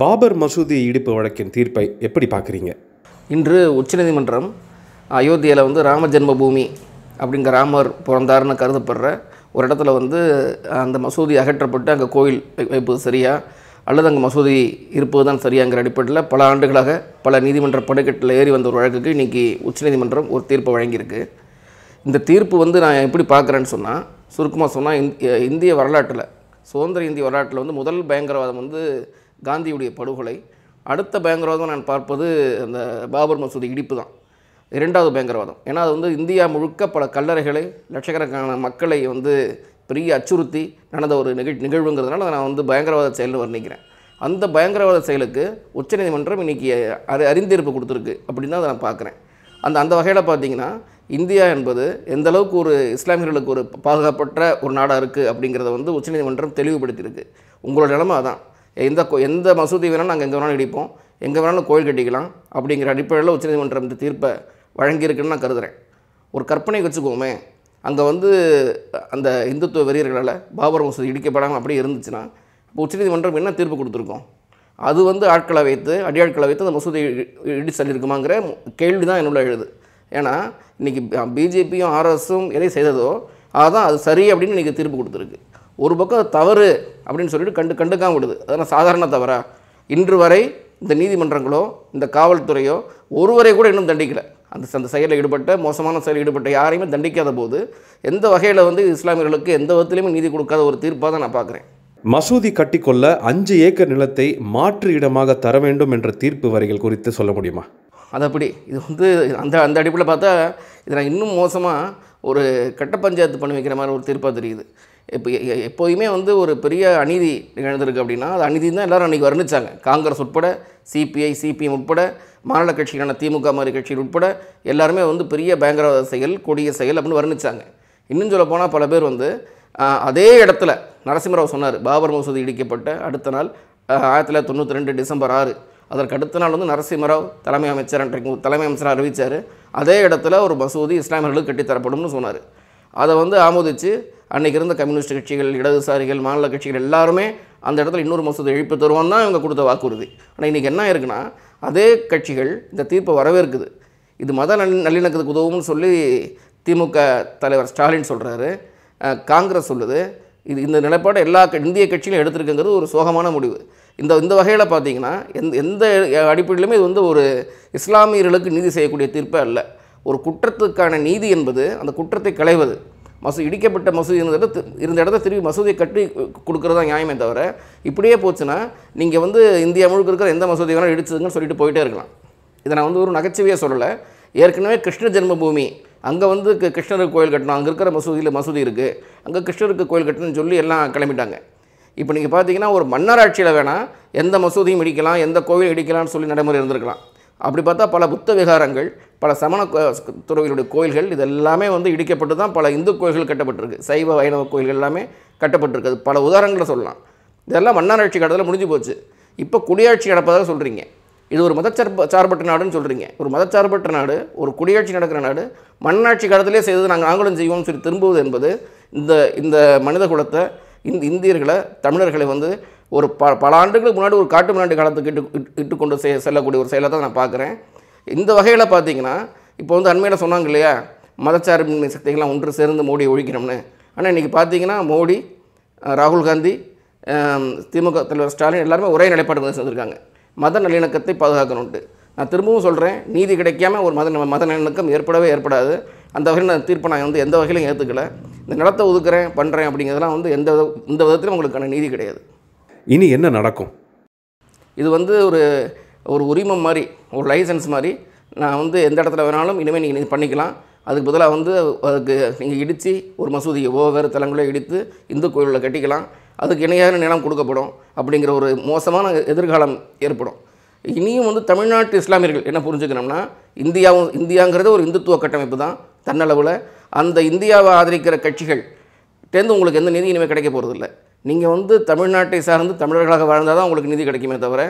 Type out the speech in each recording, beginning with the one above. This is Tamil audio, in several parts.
பாபர் மசூதி இடிப்பு வழக்கின் தீர்ப்பை எப்படி பார்க்குறீங்க இன்று உச்சநீதிமன்றம் அயோத்தியில் வந்து ராம ஜென்மபூமி அப்படிங்கிற ராமர் பிறந்தார்னு கருதப்படுற ஒரு இடத்துல வந்து அந்த மசூதி அகற்றப்பட்டு அங்கே கோயில் வைப்பது சரியா அல்லது அங்கே மசூதி இருப்பது தான் சரியாங்கிற அடிப்படையில் பல ஆண்டுகளாக பல நீதிமன்ற படுக்கட்டில் ஏறி வந்த ஒரு வழக்குக்கு இன்றைக்கி உச்சநீதிமன்றம் ஒரு தீர்ப்பை வழங்கியிருக்கு இந்த தீர்ப்பு வந்து நான் எப்படி பார்க்குறேன்னு சொன்னால் சுருக்கமாக சொன்னால் இந்திய வரலாற்றில் சுதந்திர இந்திய வரலாற்றில் வந்து முதல் பயங்கரவாதம் வந்து காந்தியுடைய படுகொலை அடுத்த பயங்கரவாதம் நான் பார்ப்பது அந்த பாபர் மசூதி இடிப்பு தான் இரண்டாவது பயங்கரவாதம் ஏன்னா அது வந்து இந்தியா முழுக்க பல கல்லறைகளை லட்சக்கணக்கான மக்களை வந்து பெரிய அச்சுறுத்தி நடந்த ஒரு நிகழ் நிகழ்வுங்கிறதுனால நான் வந்து பயங்கரவாத செயல்னு வர்ணிக்கிறேன் அந்த பயங்கரவாத செயலுக்கு உச்சநீதிமன்றம் இன்றைக்கி அறி அறிந்தீர்ப்பு கொடுத்துருக்கு அப்படின்னு தான் அதை நான் பார்க்குறேன் அந்த அந்த வகையில் பார்த்திங்கன்னா இந்தியா என்பது எந்த அளவுக்கு ஒரு இஸ்லாமியர்களுக்கு ஒரு பாதுகாப்பற்ற ஒரு நாடாக இருக்குது அப்படிங்கிறத வந்து உச்சநீதிமன்றம் தெளிவுபடுத்தியிருக்கு உங்களோட நிலமை அதான் எந்த கோ எந்த மசூதி வேணாலும் நாங்கள் எங்கே வேணாலும் இடிப்போம் எங்கே வேணாலும் கோயில் கட்டிக்கலாம் அப்படிங்கிற அடிப்படையில் உச்சநீதிமன்றம் இந்த தீர்ப்பை வழங்கியிருக்குன்னு நான் கருதுகிறேன் ஒரு கற்பனை வச்சுக்கோமே அங்கே வந்து அந்த இந்துத்துவ வெறியர்களால் பாபர் மசூதி இடிக்கப்படாமல் அப்படியே இருந்துச்சுன்னா இப்போ உச்சநீதிமன்றம் என்ன தீர்ப்பு கொடுத்துருக்கோம் அது வந்து ஆட்களை வைத்து அடியாட்களை வைத்து அந்த மசூதி இடி சொல்லியிருக்குமாங்கிற கேள்வி தான் என்னுள்ள எழுது ஏன்னா இன்றைக்கி பிஜேபியும் ஆர்எஸும் எதை செய்ததோ அதுதான் அது சரி அப்படின்னு இன்றைக்கி தீர்ப்பு கொடுத்துருக்கு ஒரு பக்கம் தவறு அப்படின்னு சொல்லிட்டு கண்டு கண்டுக்காம விடுது அதெல்லாம் சாதாரண தவறா இன்று வரை இந்த நீதிமன்றங்களோ இந்த காவல்துறையோ ஒருவரை கூட இன்னும் தண்டிக்கலை அந்த அந்த செயலில் ஈடுபட்ட மோசமான செயலில் ஈடுபட்ட யாரையுமே தண்டிக்காத போது எந்த வகையில் வந்து இஸ்லாமியர்களுக்கு எந்த விதத்துலையுமே நீதி கொடுக்காத ஒரு தீர்ப்பாக தான் நான் பார்க்குறேன் மசூதி கட்டிக்கொள்ள அஞ்சு ஏக்கர் நிலத்தை மாற்று இடமாக தர வேண்டும் என்ற தீர்ப்பு வரிகள் குறித்து சொல்ல முடியுமா அது அப்படி இது வந்து அந்த அந்த அடிப்படையில் பார்த்தா இதை நான் இன்னும் மோசமாக ஒரு கட்ட பஞ்சாயத்து பண்ணி வைக்கிற மாதிரி ஒரு தீர்ப்பாக தெரியுது இப்போ எப்போயுமே வந்து ஒரு பெரிய அநீதி நிகழ்ந்திருக்கு அப்படின்னா அது அநீதி தான் எல்லோரும் அன்றைக்கி வர்ணித்தாங்க காங்கிரஸ் உட்பட சிபிஐ சிபிஎம் உட்பட மாநில கட்சிகளான திமுக மாதிரி கட்சிகள் உட்பட எல்லாருமே வந்து பெரிய பயங்கரவாத செயல் கொடிய செயல் அப்படின்னு வர்ணித்தாங்க இன்னும் சொல்ல போனால் பல பேர் வந்து அதே இடத்துல நரசிம்மராவ் சொன்னார் பாபர் மசூதி இடிக்கப்பட்ட அடுத்த நாள் ஆயிரத்தி தொள்ளாயிரத்தி தொண்ணூற்றி ரெண்டு டிசம்பர் ஆறு அதற்கு அடுத்த நாள் வந்து நரசிம்மராவ் தலைமை அமைச்சர் அன்றைக்கு தலைமை அமைச்சராக அறிவித்தார் அதே இடத்துல ஒரு மசூதி இஸ்லாமியர்களுக்கு கட்டித்தரப்படும்னு சொன்னார் அதை வந்து ஆமோதித்து அன்றைக்கி இருந்த கம்யூனிஸ்ட் கட்சிகள் இடதுசாரிகள் மாநில கட்சிகள் எல்லாருமே அந்த இடத்துல இன்னொரு மசூதி எழுப்பி தருவோம் தான் இவங்க கொடுத்த வாக்குறுதி ஆனால் இன்றைக்கி என்ன இருக்குன்னா அதே கட்சிகள் இந்த தீர்ப்பை வரவேற்குது இது மத நல்லிணக்கத்துக்கு உதவும்னு சொல்லி திமுக தலைவர் ஸ்டாலின் சொல்கிறாரு காங்கிரஸ் சொல்லுது இது இந்த நிலைப்பாடு எல்லா இந்திய கட்சியிலும் எடுத்திருக்குங்கிறது ஒரு சோகமான முடிவு இந்த இந்த வகையில் பார்த்தீங்கன்னா எந்த எந்த அடிப்படையிலுமே இது வந்து ஒரு இஸ்லாமியர்களுக்கு நீதி செய்யக்கூடிய தீர்ப்பே அல்ல ஒரு குற்றத்துக்கான நீதி என்பது அந்த குற்றத்தை களைவது மசூ இடிக்கப்பட்ட மசூதி இருந்த இருந்த இடத்த திரும்பி மசூதியை கட்டி கொடுக்குறது தான் நியாயமே தவிர இப்படியே போச்சுன்னா நீங்கள் வந்து இந்தியா முழுக்க இருக்கிற எந்த மசூதி வேணாலும் இடிச்சதுங்கன்னு சொல்லிட்டு போயிட்டே இருக்கலாம் இதை நான் வந்து ஒரு நகைச்சுவையாக சொல்லலை ஏற்கனவே கிருஷ்ண ஜென்மபூமி அங்கே வந்து கிருஷ்ணருக்கு கோயில் கட்டணும் அங்கே இருக்கிற மசூதியில் மசூதி இருக்குது அங்கே கிருஷ்ணருக்கு கோயில் கட்டணும்னு சொல்லி எல்லாம் கிளம்பிட்டாங்க இப்போ நீங்கள் பார்த்தீங்கன்னா ஒரு மன்னராட்சியில் வேணால் எந்த மசூதியும் இடிக்கலாம் எந்த கோவில் இடிக்கலாம்னு சொல்லி நடைமுறை இருந்திருக்கலாம் அப்படி பார்த்தா பல புத்த விகாரங்கள் பல சமண துறவிகளுடைய கோயில்கள் இது எல்லாமே வந்து இடிக்கப்பட்டு தான் பல இந்து கோயில்கள் கட்டப்பட்டிருக்கு சைவ வைணவ கோயில்கள் எல்லாமே கட்டப்பட்டிருக்குது பல உதாரணங்களை சொல்லலாம் இதெல்லாம் மன்னராட்சி காலத்தில் முடிஞ்சு போச்சு இப்போ குடியாட்சி நடப்பதாக சொல்கிறீங்க இது ஒரு மதச்சார்ப சார்பற்ற நாடுன்னு சொல்கிறீங்க ஒரு மதச்சார்பற்ற நாடு ஒரு குடியாட்சி நடக்கிற நாடு மன்னாட்சி காலத்திலே செய்தது நாங்கள் நாங்களும் செய்வோம்னு சொல்லி திரும்புவது என்பது இந்த இந்த மனித குலத்தை இந்த இந்தியர்களை தமிழர்களை வந்து ஒரு ப பல ஆண்டுகளுக்கு முன்னாடி ஒரு காட்டு முன்னாடி காலத்துக்கு இட்டு கொண்டு செ செல்லக்கூடிய ஒரு செயலை தான் நான் பார்க்குறேன் இந்த வகையில் பார்த்தீங்கன்னா இப்போ வந்து அண்மையில் சொன்னாங்க இல்லையா மதச்சார்பின்மை சக்திகள்லாம் ஒன்று சேர்ந்து மோடியை ஒழிக்கணும்னு ஆனால் இன்றைக்கி பார்த்தீங்கன்னா மோடி ராகுல் காந்தி திமுக தலைவர் ஸ்டாலின் எல்லாருமே ஒரே நிலைப்பாடு வந்து சேர்ந்துருக்காங்க மத நல்லிணக்கத்தை பாதுகாக்கணுன்ட்டு நான் திரும்பவும் சொல்கிறேன் நீதி கிடைக்காம ஒரு மத மத நல்லிணக்கம் ஏற்படவே ஏற்படாது அந்த வகையில் நான் தீர்ப்பை நான் வந்து எந்த வகையிலும் ஏற்றுக்கலை இந்த நிலத்தை ஒதுக்குறேன் பண்ணுறேன் அப்படிங்கிறதுலாம் வந்து எந்த இந்த விதத்துலையும் உங்களுக்கான நீதி கிடையாது இனி என்ன நடக்கும் இது வந்து ஒரு ஒரு உரிமம் மாதிரி ஒரு லைசன்ஸ் மாதிரி நான் வந்து எந்த இடத்துல வேணாலும் இனிமேல் நீங்கள் இது பண்ணிக்கலாம் அதுக்கு பதிலாக வந்து அதுக்கு நீங்கள் இடித்து ஒரு மசூதியை ஒவ்வொரு தலங்களையும் இடித்து இந்து கோயிலில் கட்டிக்கலாம் அதுக்கு இணையான நிலம் கொடுக்கப்படும் அப்படிங்கிற ஒரு மோசமான எதிர்காலம் ஏற்படும் இனியும் வந்து தமிழ்நாட்டு இஸ்லாமியர்கள் என்ன புரிஞ்சுக்கணும்னா இந்தியாவும் இந்தியாங்கிறது ஒரு இந்துத்துவ கட்டமைப்பு தான் தன்னளவில் அந்த இந்தியாவை ஆதரிக்கிற கட்சிகள் டேந்து உங்களுக்கு எந்த நிதி இனிமேல் கிடைக்க போகிறதில்ல நீங்கள் வந்து தமிழ்நாட்டை சார்ந்து தமிழர்களாக வாழ்ந்தால் தான் உங்களுக்கு நிதி கிடைக்குமே தவிர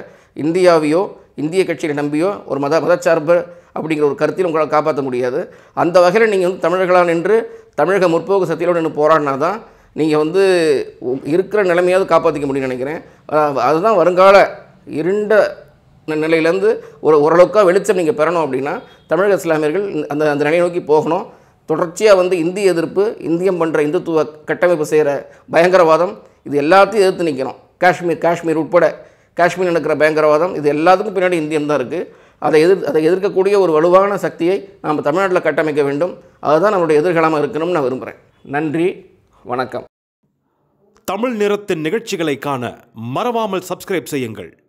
இந்தியாவையோ இந்திய கட்சிகளை நம்பியோ ஒரு மத மதச்சார்பு அப்படிங்கிற ஒரு கருத்தில் உங்களால் காப்பாற்ற முடியாது அந்த வகையில் நீங்கள் வந்து தமிழர்களாக நின்று தமிழக முற்போக்கு சக்தியோடு நின்று போராடினா தான் நீங்கள் வந்து இருக்கிற நிலைமையாவது காப்பாற்றிக்க முடியும்னு நினைக்கிறேன் அதுதான் வருங்கால இருண்ட நிலையிலேருந்து ஒரு ஓரளவுக்காக வெளிச்சம் நீங்கள் பெறணும் அப்படின்னா தமிழக இஸ்லாமியர்கள் அந்த அந்த நிலையை நோக்கி போகணும் தொடர்ச்சியாக வந்து இந்திய எதிர்ப்பு இந்தியம் பண்ணுற இந்துத்துவ கட்டமைப்பு செய்கிற பயங்கரவாதம் இது எல்லாத்தையும் எதிர்த்து நிற்கணும் காஷ்மீர் காஷ்மீர் உட்பட காஷ்மீர் நடக்கிற பயங்கரவாதம் இது எல்லாத்துக்கும் பின்னாடி இந்தியம் தான் இருக்குது அதை எதிர் அதை எதிர்க்கக்கூடிய ஒரு வலுவான சக்தியை நாம் தமிழ்நாட்டில் கட்டமைக்க வேண்டும் அதுதான் நம்மளுடைய எதிர்காலமாக இருக்கணும்னு நான் விரும்புகிறேன் நன்றி வணக்கம் தமிழ் நிறத்தின் நிகழ்ச்சிகளை காண மறவாமல் சப்ஸ்கிரைப் செய்யுங்கள்